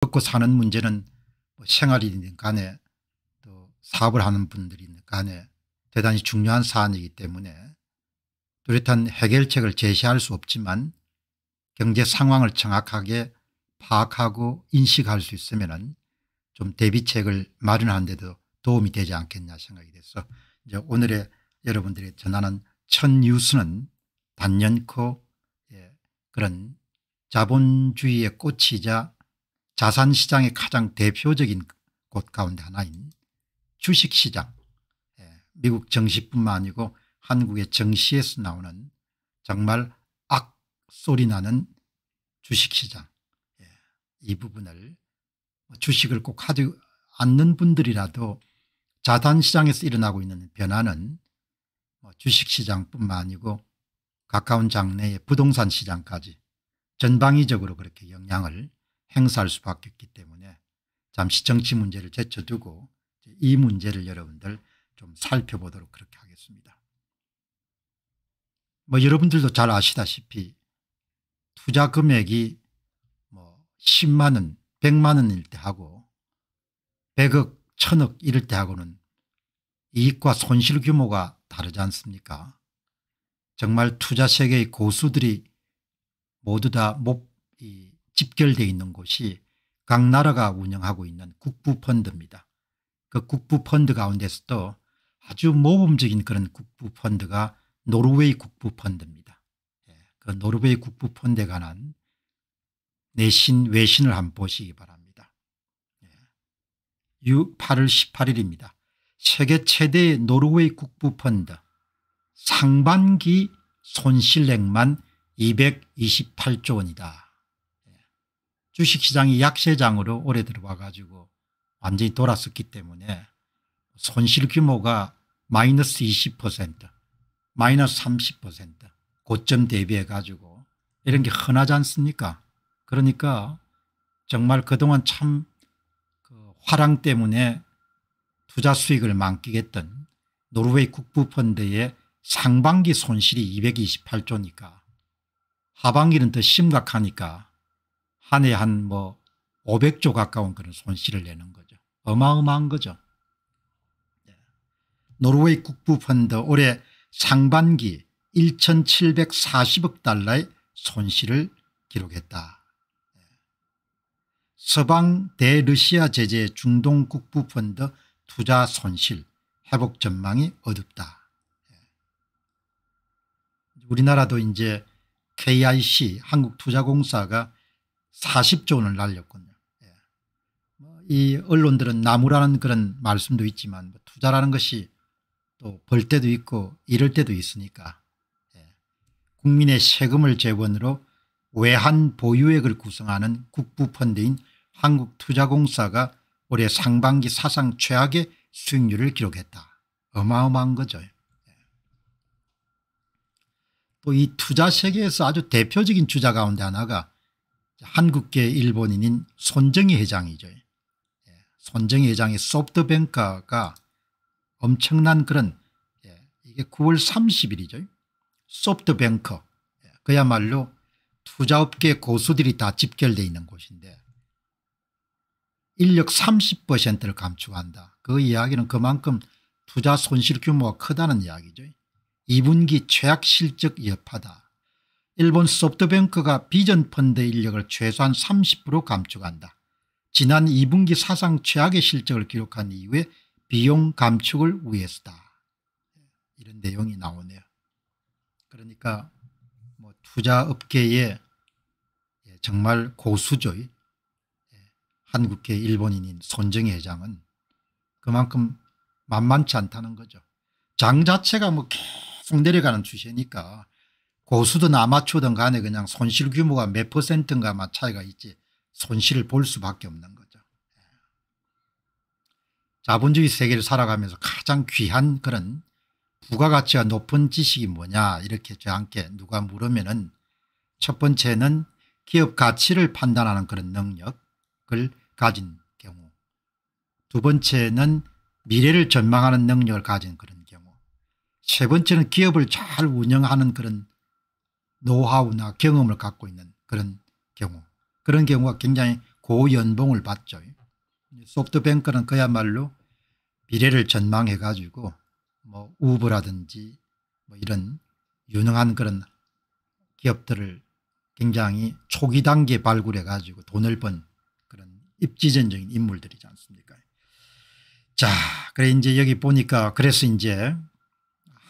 먹고 사는 문제는 뭐 생활이든 간에 또 사업을 하는 분들이든 간에 대단히 중요한 사안이기 때문에 뚜렷한 해결책을 제시할 수 없지만 경제 상황을 정확하게 파악하고 인식할 수 있으면 좀 대비책을 마련하는 데도 도움이 되지 않겠냐 생각이 돼서 이제 오늘의 여러분들이 전하는 첫 뉴스는 단연코 예, 그런 자본주의의 꽃이자 자산시장의 가장 대표적인 곳 가운데 하나인 주식시장 예, 미국 정시뿐만 아니고 한국의 정시에서 나오는 정말 악소리 나는 주식시장 예, 이 부분을 뭐 주식을 꼭 하지 않는 분들이라도 자산시장에서 일어나고 있는 변화는 뭐 주식시장뿐만 아니고 가까운 장래의 부동산 시장까지 전방위적으로 그렇게 영향을 행사할 수밖에 없기 때문에 잠시 정치 문제를 제쳐두고 이 문제를 여러분들 좀 살펴보도록 그렇게 하겠습니다. 뭐 여러분들도 잘 아시다시피 투자 금액이 뭐 10만 원, 100만 원일 때 하고 100억, 1000억 이럴 때 하고는 이익과 손실 규모가 다르지 않습니까? 정말 투자 세계의 고수들이 모두 다 목, 집결되어 있는 곳이 각 나라가 운영하고 있는 국부펀드입니다. 그 국부펀드 가운데서도 아주 모범적인 그런 국부펀드가 노르웨이 국부펀드입니다. 예, 그 노르웨이 국부펀드에 관한 내신 외신을 한번 보시기 바랍니다. 8월 예, 18일입니다. 세계 최대의 노르웨이 국부펀드 상반기 손실액만 228조 원이다. 주식시장이 약세장으로 올해 들어와 가지고 완전히 돌았었기 때문에 손실 규모가 마이너스 20% 마이너스 30% 고점 대비해 가지고 이런 게 흔하지 않습니까 그러니까 정말 그동안 참 그 화랑 때문에 투자 수익을 만끽했던 노르웨이 국부펀드의 상반기 손실이 228조니까 하반기는 더 심각하니까 한해한뭐 500조 가까운 그런 손실을 내는 거죠. 어마어마한 거죠. 예. 노르웨이 국부펀드 올해 상반기 1740억 달러의 손실을 기록했다. 예. 서방 대러시아 제재 중동 국부펀드 투자 손실 회복 전망이 어둡다. 예. 우리나라도 이제 KIC 한국투자공사가 40조 원을 날렸군요. 예. 뭐 이 언론들은 나무라는 그런 말씀도 있지만 뭐 투자라는 것이 또 벌 때도 있고 잃을 때도 있으니까 예. 국민의 세금을 재원으로 외환 보유액을 구성하는 국부펀드인 한국투자공사가 올해 상반기 사상 최악의 수익률을 기록했다. 어마어마한 거죠. 예. 또이 투자 세계에서 아주 대표적인 주자 가운데 하나가 한국계 일본인인 손정희 회장이죠. 예, 손정희 회장의 소프트뱅크가 엄청난 그런 예, 이게 9월 30일이죠. 소프트뱅크 예, 그야말로 투자업계 고수들이 다 집결되어 있는 곳인데 인력 30%를 감축한다. 그 이야기는 그만큼 투자 손실 규모가 크다는 이야기죠. 2분기 최악 실적 여파다. 일본 소프트뱅크가 비전 펀드 인력을 최소한 30% 감축한다. 지난 2분기 사상 최악의 실적을 기록한 이후에 비용 감축을 위해서다. 이런 내용이 나오네요. 그러니까 뭐 투자업계에 정말 고수죠. 한국계 일본인인 손정희 회장은 그만큼 만만치 않다는 거죠. 장 자체가 뭐 계속 내려가는 추세니까 고수든 아마추어든 간에 그냥 손실 규모가 몇 퍼센트인가만 차이가 있지 손실을 볼 수밖에 없는 거죠. 예. 자본주의 세계를 살아가면서 가장 귀한 그런 부가가치가 높은 지식이 뭐냐 이렇게 저한테 누가 물으면 은첫 번째는 기업 가치를 판단하는 그런 능력을 가진 경우 두 번째는 미래를 전망하는 능력을 가진 그런 경우 세 번째는 기업을 잘 운영하는 그런 노하우나 경험을 갖고 있는 그런 경우 그런 경우가 굉장히 고연봉을 받죠. 소프트뱅크는 그야말로 미래를 전망해 가지고 뭐 우버라든지 뭐 이런 유능한 그런 기업들을 굉장히 초기 단계 발굴해 가지고 돈을 번 그런 입지전적인 인물들이지 않습니까 자 그래 이제 여기 보니까 그래서 이제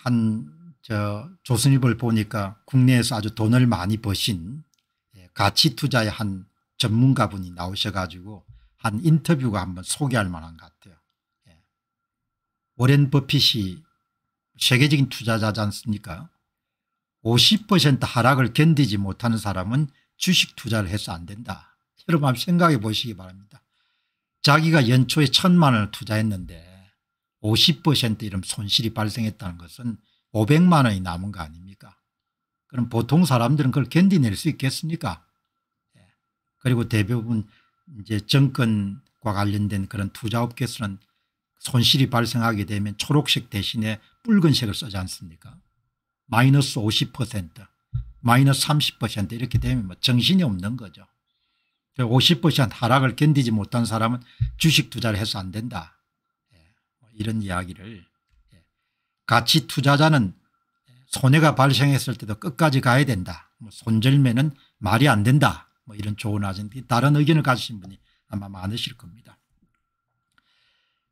한저 조선일보를 보니까 국내에서 아주 돈을 많이 버신 예, 가치 투자의 한 전문가분이 나오셔가지고 한 인터뷰가 한번 소개할 만한 것 같아요. 예. 워렌 버핏이 세계적인 투자자지 않습니까 50% 하락을 견디지 못하는 사람은 주식 투자를 해서 안 된다. 여러분 한번 생각해 보시기 바랍니다. 자기가 연초에 천만 원을 투자했는데 50% 이런 손실이 발생했다는 것은 500만 원이 남은 거 아닙니까 그럼 보통 사람들은 그걸 견디낼 수 있겠습니까 예. 그리고 대부분 이제 정권과 관련된 그런 투자업계에서는 손실이 발생하게 되면 초록색 대신에 붉은색을 쓰지 않습니까 마이너스 50% 마이너스 30% 이렇게 되면 뭐 정신이 없는 거죠 50% 그 하락을 견디지 못한 사람은 주식 투자를 해서 안 된다 예. 뭐 이런 이야기를 가치 투자자는 손해가 발생했을 때도 끝까지 가야 된다. 뭐 손절매는 말이 안 된다. 뭐 이런 좋은 아젠데 다른 의견을 가지신 분이 아마 많으실 겁니다.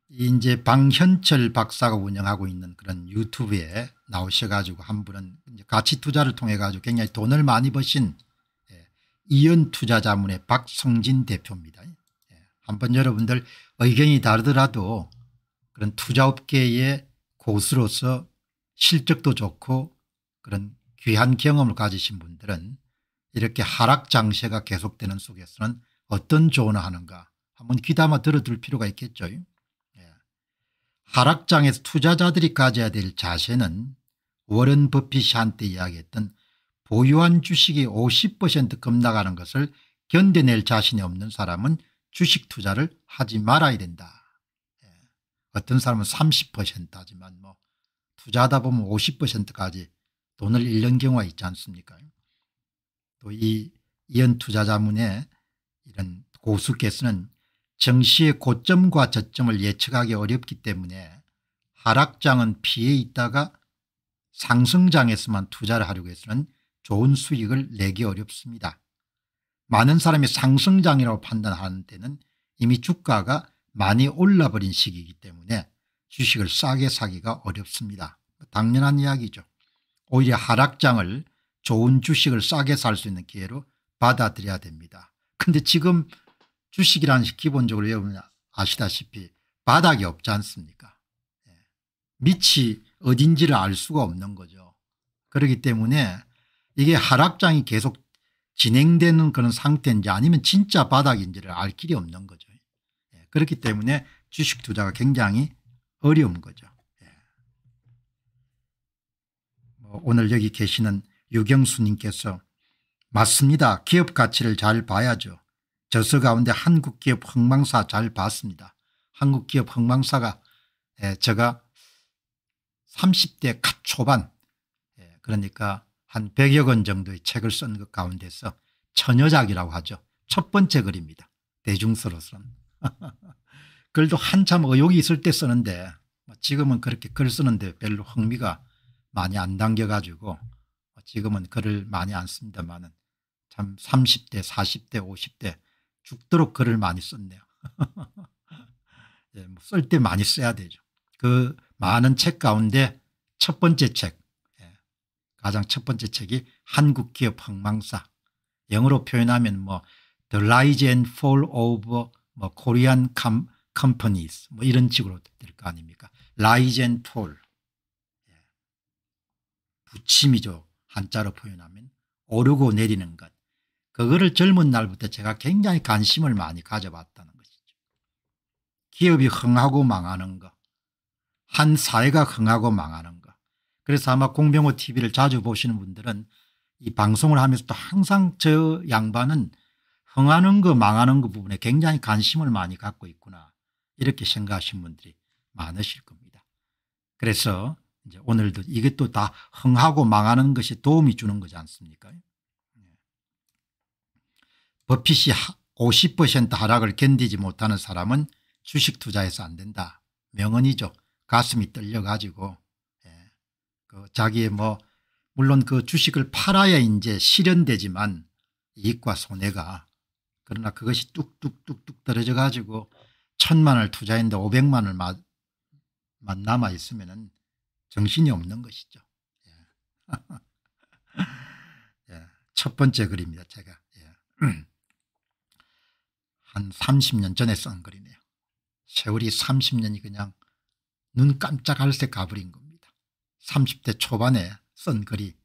이제 방현철 박사가 운영하고 있는 그런 유튜브에 나오셔가지고 한 분은 가치 투자를 통해 가지고 굉장히 돈을 많이 버신 예, 이연 투자자문의 박성진 대표입니다. 예, 한번 여러분들 의견이 다르더라도 그런 투자업계의 고수로서 실적도 좋고 그런 귀한 경험을 가지신 분들은 이렇게 하락 장세가 계속되는 속에서는 어떤 조언을 하는가 한번 귀담아 들어둘 필요가 있겠죠. 예. 하락장에서 투자자들이 가져야 될 자세는 워런 버핏이 한때 이야기했던 보유한 주식이 50%급나가는 것을 견뎌낼 자신이 없는 사람은 주식 투자를 하지 말아야 된다. 어떤 사람은 30%하지만 뭐 투자하다 보면 50%까지 돈을 잃는 경우가 있지 않습니까 또이 이연 투자자문의 이런 고수께서는 정시의 고점과 저점을 예측하기 어렵기 때문에 하락장은 피해 있다가 상승장에서만 투자를 하려고 해서는 좋은 수익을 내기 어렵습니다. 많은 사람이 상승장이라고 판단하는 때는 이미 주가가 많이 올라버린 시기이기 때문에 주식을 싸게 사기가 어렵습니다. 당연한 이야기죠. 오히려 하락장을 좋은 주식을 싸게 살 수 있는 기회로 받아들여야 됩니다. 근데 지금 주식이라는 기본적으로 여러분 아시다시피 바닥이 없지 않습니까 예. 밑이 어딘지를 알 수가 없는 거죠. 그렇기 때문에 이게 하락장이 계속 진행되는 그런 상태인지 아니면 진짜 바닥인지를 알 길이 없는 거죠. 그렇기 때문에 주식 투자가 굉장히 어려운 거죠. 예. 뭐 오늘 여기 계시는 유경수님께서 맞습니다. 기업 가치를 잘 봐야죠. 저서 가운데 한국기업 흥망사 잘 봤습니다. 한국기업 흥망사가 예, 제가 30대 갓 초반 예, 그러니까 한 100여 권 정도의 책을 쓴 것 가운데서 천여작이라고 하죠. 첫 번째 글입니다. 대중서로서는 글도 한참 의욕이 어, 있을 때 쓰는데 뭐 지금은 그렇게 글 쓰는데 별로 흥미가 많이 안 당겨가지고 뭐 지금은 글을 많이 안 씁니다만은 참 30대 40대 50대 죽도록 글을 많이 썼네요. 예, 뭐 쓸때 많이 써야 되죠. 그 많은 책 가운데 첫 번째 책 예, 가장 첫 번째 책이 한국기업 흥망사 영어로 표현하면 뭐 The Rise and Fall of 뭐 코리안 컴, 컴퍼니스 뭐 이런 식으로 될 거 아닙니까 라이젠톨 예. 부침이죠 한자로 표현하면 오르고 내리는 것 그거를 젊은 날부터 제가 굉장히 관심을 많이 가져봤다는 것이죠 기업이 흥하고 망하는 것한 사회가 흥하고 망하는 것 그래서 아마 공병호 TV를 자주 보시는 분들은 이 방송을 하면서도 항상 저 양반은 흥하는 거 망하는 거 부분에 굉장히 관심을 많이 갖고 있구나 이렇게 생각하시는 분들이 많으실 겁니다. 그래서 이제 오늘도 이것도 다 흥하고 망하는 것이 도움이 주는 거지 않습니까? 예. 버핏이 50% 하락을 견디지 못하는 사람은 주식 투자해서 안 된다. 명언이죠. 가슴이 떨려가지고 예. 그 자기의 뭐 물론 그 주식을 팔아야 이제 실현되지만 이익과 손해가 그러나 그것이 뚝뚝뚝뚝 떨어져 가지고 천만을 투자했는데 500만을 만 남아 있으면 정신이 없는 것이죠. 예. 예. 첫 번째 글입니다. 제가. 예. 한 30년 전에 쓴 글이네요. 세월이 30년이 그냥 눈 깜짝할 새 가버린 겁니다. 30대 초반에 쓴 글이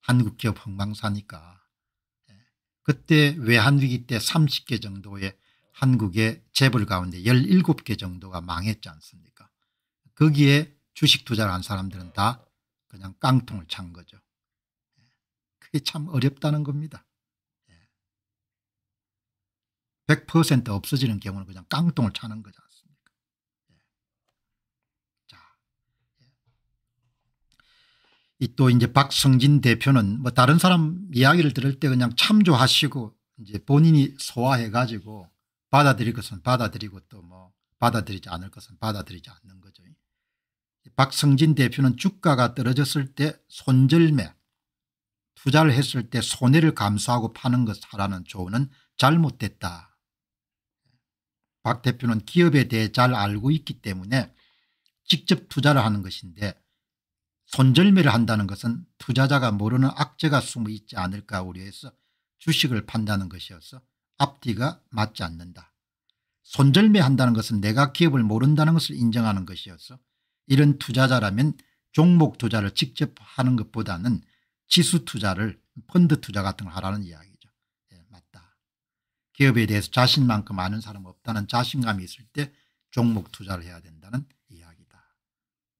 한국기업 흥망사니까 그때 외환위기 때 30개 정도의 한국의 재벌 가운데 17개 정도가 망했지 않습니까 거기에 주식 투자를 한 사람들은 다 그냥 깡통을 찬 거죠. 그게 참 어렵다는 겁니다. 100% 없어지는 경우는 그냥 깡통을 차는 거잖 또 이제 박성진 대표는 뭐 다른 사람 이야기를 들을 때 그냥 참조하시고 이제 본인이 소화해 가지고 받아들일 것은 받아들이고 또 뭐 받아들이지 않을 것은 받아들이지 않는 거죠. 박성진 대표는 주가가 떨어졌을 때 손절매 투자를 했을 때 손해를 감수하고 파는 것 하라는 조언은 잘못됐다. 박 대표는 기업에 대해 잘 알고 있기 때문에 직접 투자를 하는 것인데 손절매를 한다는 것은 투자자가 모르는 악재가 숨어 있지 않을까 우려해서 주식을 판다는 것이어서 앞뒤가 맞지 않는다. 손절매한다는 것은 내가 기업을 모른다는 것을 인정하는 것이어서 이런 투자자라면 종목 투자를 직접 하는 것보다는 지수 투자를 펀드 투자 같은 걸 하라는 이야기죠. 네, 맞다. 기업에 대해서 자신만큼 아는 사람 없다는 자신감이 있을 때 종목 투자를 해야 된다는 이야기다.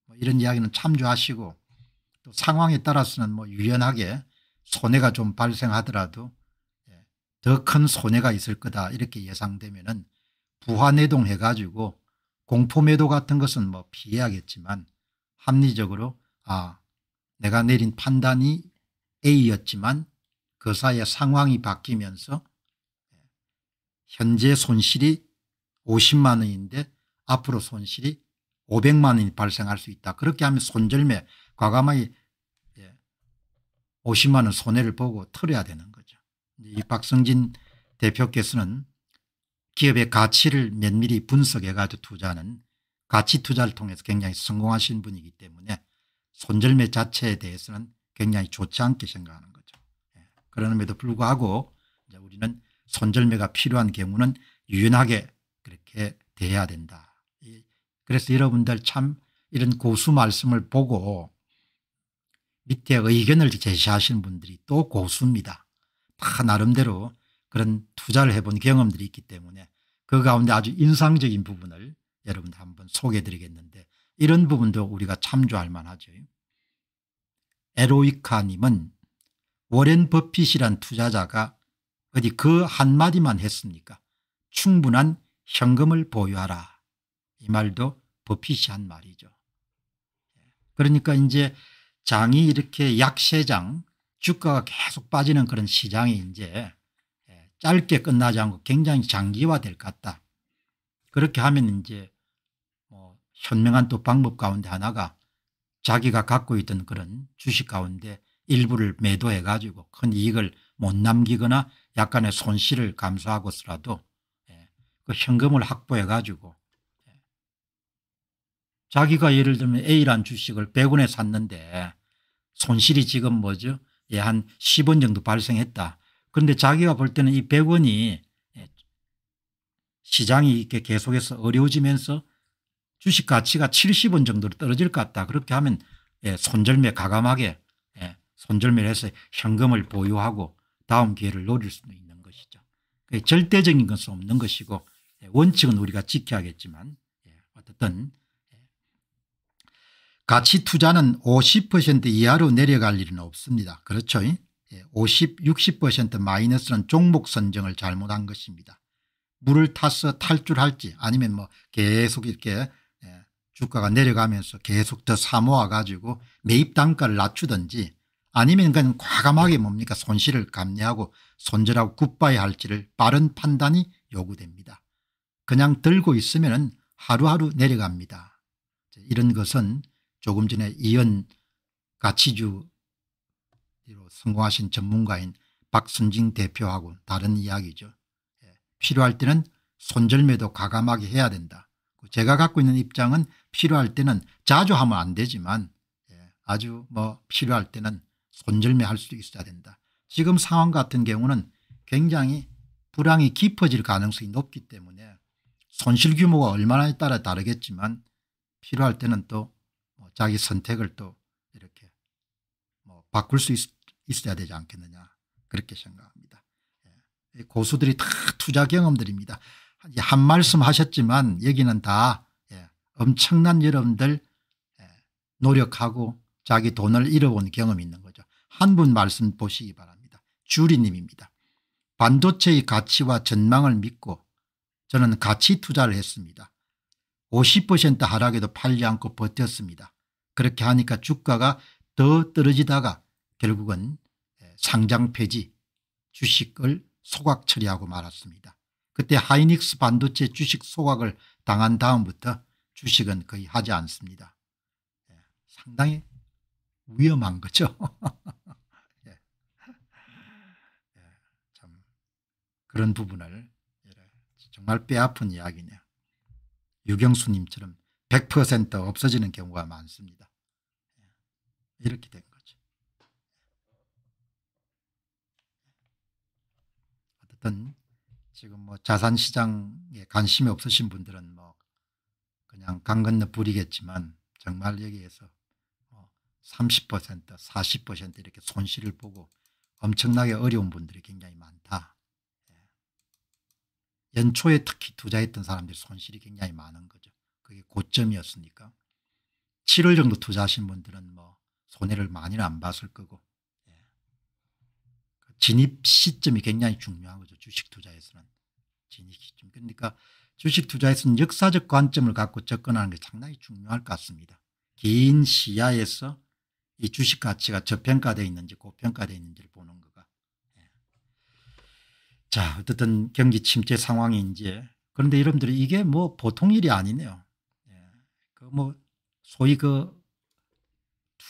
뭐 이런 이야기는 참조하시고 또 상황에 따라서는 뭐 유연하게 손해가 좀 발생하더라도 예, 더 큰 손해가 있을 거다 이렇게 예상되면은 부화내동 해가지고 공포매도 같은 것은 뭐 피해야겠지만 합리적으로 아 내가 내린 판단이 A였지만 그 사이에 상황이 바뀌면서 예, 현재 손실이 50만 원인데 앞으로 손실이 500만 원이 발생할 수 있다. 그렇게 하면 손절매 과감하게 50만 예, 원 손해를 보고 털어야 되는 거죠. 이 박성진 대표께서는 기업의 가치를 면밀히 분석해 가지고 투자하는 가치 투자를 통해서 굉장히 성공하신 분이기 때문에 손절매 자체에 대해서는 굉장히 좋지 않게 생각하는 거죠. 예, 그러에도 불구하고 우리는 손절매가 필요한 경우는 유연하게 그렇게 대해야 된다. 그래서 여러분들 참 이런 고수 말씀을 보고 밑에 의견을 제시하시는 분들이 또 고수입니다. 다 나름대로 그런 투자를 해본 경험들이 있기 때문에 그 가운데 아주 인상적인 부분을 여러분들 한번 소개해 드리겠는데 이런 부분도 우리가 참조할 만하죠. 에로이카님은 워렌 버핏이란 투자자가 어디 그 한마디만 했습니까 충분한 현금을 보유하라 이 말도 버핏이 한 말이죠. 예. 그러니까 이제 장이 이렇게 약세장 주가가 계속 빠지는 그런 시장이 이제 예, 짧게 끝나지 않고 굉장히 장기화될 것 같다. 그렇게 하면 이제 뭐 현명한 또 방법 가운데 하나가 자기가 갖고 있던 그런 주식 가운데 일부를 매도해 가지고 큰 이익을 못 남기거나 약간의 손실을 감수하고서라도 예, 그 현금을 확보해 가지고 자기가 예를 들면 A란 주식을 100원에 샀는데 손실이 지금 뭐죠? 예, 한 10원 정도 발생했다. 그런데 자기가 볼 때는 이 100원이 시장이 이렇게 계속해서 어려워지면서 주식 가치가 70원 정도로 떨어질 것 같다. 그렇게 하면 예, 손절매 가감하게 예, 손절매를 해서 현금을 보유하고 다음 기회를 노릴 수 있는 것이죠. 그게 절대적인 것은 없는 것이고 예, 원칙은 우리가 지켜야겠지만 예, 어쨌든 가치 투자는 50% 이하로 내려갈 일은 없습니다. 그렇죠? 50, 예, 60% 마이너스는 종목 선정을 잘못한 것입니다. 물을 타서 탈출할지 아니면 뭐 계속 이렇게 예, 주가가 내려가면서 계속 더 사모아 가지고 매입 단가를 낮추든지 아니면 그냥 과감하게 뭡니까 손실을 감내하고 손절하고 굿바이 할지를 빠른 판단이 요구됩니다. 그냥 들고 있으면 하루하루 내려갑니다. 이런 것은 조금 전에 이연 가치주로 성공하신 전문가인 박순진 대표하고 다른 이야기죠. 예, 필요할 때는 손절매도 과감하게 해야 된다. 그 제가 갖고 있는 입장은 필요할 때는 자주 하면 안 되지만 예, 아주 뭐 필요할 때는 손절매할 수 있어야 된다. 지금 상황 같은 경우는 굉장히 불황이 깊어질 가능성이 높기 때문에 손실 규모가 얼마나에 따라 다르겠지만 필요할 때는 또 자기 선택을 또 이렇게 뭐 바꿀 수 있, 어야 되지 않겠느냐 그렇게 생각합니다. 예. 고수들이 다 투자 경험들입니다. 한 말씀 하셨지만 여기는 다 예. 엄청난 여러분들 예. 노력하고 자기 돈을 잃어본 경험이 있는 거죠. 한 분 말씀 보시기 바랍니다. 주리님입니다. 반도체의 가치와 전망을 믿고 저는 가치 투자를 했습니다. 50% 하락에도 팔지 않고 버텼습니다. 그렇게 하니까 주가가 더 떨어지다가 결국은 상장 폐지 주식을 소각 처리하고 말았습니다. 그때 하이닉스 반도체 주식 소각을 당한 다음부터 주식은 거의 하지 않습니다. 예, 상당히 위험한 거죠. 예. 예, 참 그런 부분을 정말 뼈아픈 이야기네요. 유경수님처럼 100% 없어지는 경우가 많습니다. 이렇게 된 거죠. 어쨌든 지금 뭐 자산 시장에 관심이 없으신 분들은 뭐 그냥 강 건너 불이겠지만 정말 여기에서 뭐30% 40% 이렇게 손실을 보고 엄청나게 어려운 분들이 굉장히 많다. 예. 연초에 특히 투자했던 사람들이 손실이 굉장히 많은 거죠. 그게 고점이었으니까. 7월 정도 투자하신 분들은 뭐 손해를 많이는 안 봤을 거고 예. 그 진입 시점이 굉장히 중요한 거죠. 주식 투자에서는 진입 시점. 그러니까 주식 투자에서는 역사적 관점을 갖고 접근하는 게 상당히 중요할 것 같습니다. 긴 시야에서 이 주식 가치가 저평가되어 있는지 고평가되어 있는지를 보는 거가. 예. 자 어쨌든 경기 침체 상황이 이제 그런데 여러분들이 이게 뭐 보통 일이 아니네요. 예. 그뭐 소위 그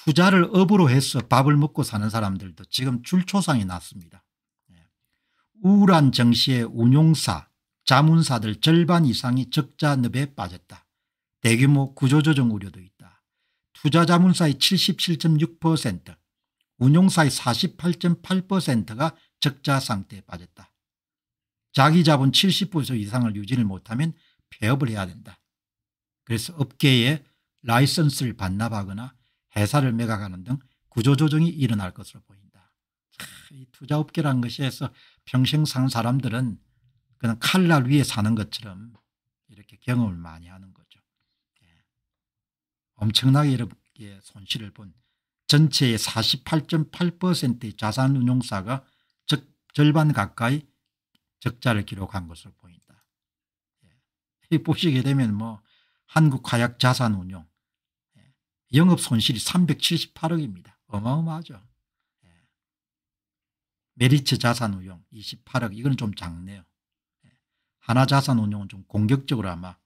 투자를 업으로 해서 밥을 먹고 사는 사람들도 지금 줄초상이 났습니다. 예. 우울한 정시에 운용사, 자문사들 절반 이상이 적자 늪에 빠졌다. 대규모 구조조정 우려도 있다. 투자 자문사의 77.6%, 운용사의 48.8%가 적자 상태에 빠졌다. 자기 자본 70% 이상을 유지를 못하면 폐업을 해야 된다. 그래서 업계에 라이선스를 반납하거나 회사를 매각하는 등 구조조정이 일어날 것으로 보인다. 이 투자업계란 것이 해서 평생 산 사람들은 그냥 칼날 위에 사는 것처럼 이렇게 경험을 많이 하는 거죠. 예. 엄청나게 이렇게 손실을 본 전체의 48.8%의 자산운용사가 적, 절반 가까이 적자를 기록한 것으로 보인다. 예. 보시게 되면 뭐 한국화약자산운용 영업 손실이 378억입니다. 어마어마하죠. 예. 메리츠 자산 운용 28억 이건 좀 작네요. 예. 하나 자산 운용은 좀 공격적으로 아마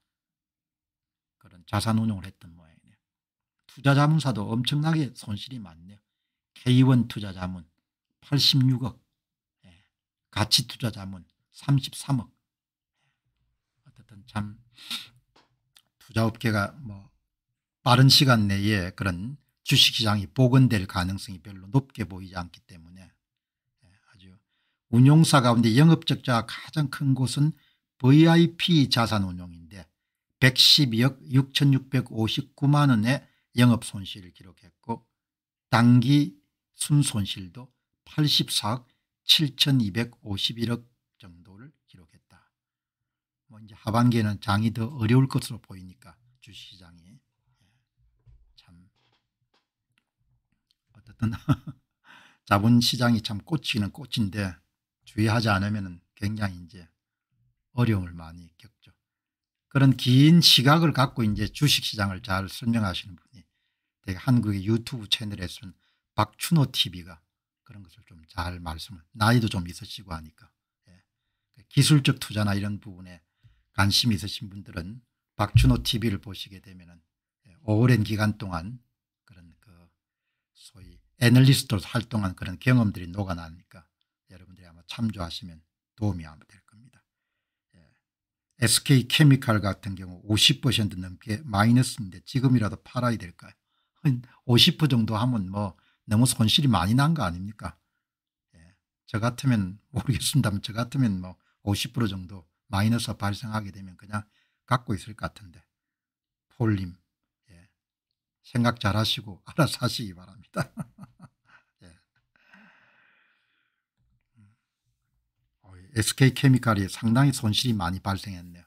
그런 자산 운용을 했던 모양이네요. 투자 자문사도 엄청나게 손실이 많네요. K1 투자 자문 86억 예. 가치 투자 자문 33억 예. 어쨌든 참 투자업계가 뭐 빠른 시간 내에 그런 주식시장이 복원될 가능성이 별로 높게 보이지 않기 때문에 예, 아주 운용사 가운데 영업적자가 가장 큰 곳은 VIP 자산운용인데 112억 6659만 원의 영업손실을 기록했고 단기 순손실도 84억 7251억 정도를 기록했다. 뭐 이제 하반기에는 장이 더 어려울 것으로 보이니까 주식시장 어쨌든 자본시장이 참 꽃이는 꽃인데 주의하지 않으면 굉장히 이제 어려움을 많이 겪죠. 그런 긴 시각을 갖고 이제 주식시장을 잘 설명하시는 분이 되게 한국의 유튜브 채널에서는 박춘호 TV가 그런 것을 좀 잘 말씀을 나이도 좀 있으시고 하니까 예. 그 기술적 투자나 이런 부분에 관심 있으신 분들은 박춘호 TV를 보시게 되면 예, 오랜 기간 동안 그런 그 소위 애널리스트로 서 활동한 그런 경험들이 녹아나니까 여러분들이 아마 참조하시면 도움이 아마 될 겁니다. 예. SK 케미칼 같은 경우 50% 넘게 마이너스인데 지금이라도 팔아야 될까요? 50% 정도 하면 뭐 너무 손실이 많이 난 거 아닙니까? 예. 저 같으면 모르겠습니다만 저 같으면 뭐 50% 정도 마이너스 발생하게 되면 그냥 갖고 있을 것 같은데 폴림 생각 잘 하시고 알아서 하시기 바랍니다. 예. SK케미칼이 음. 어, 상당히 손실이 많이 발생했네요.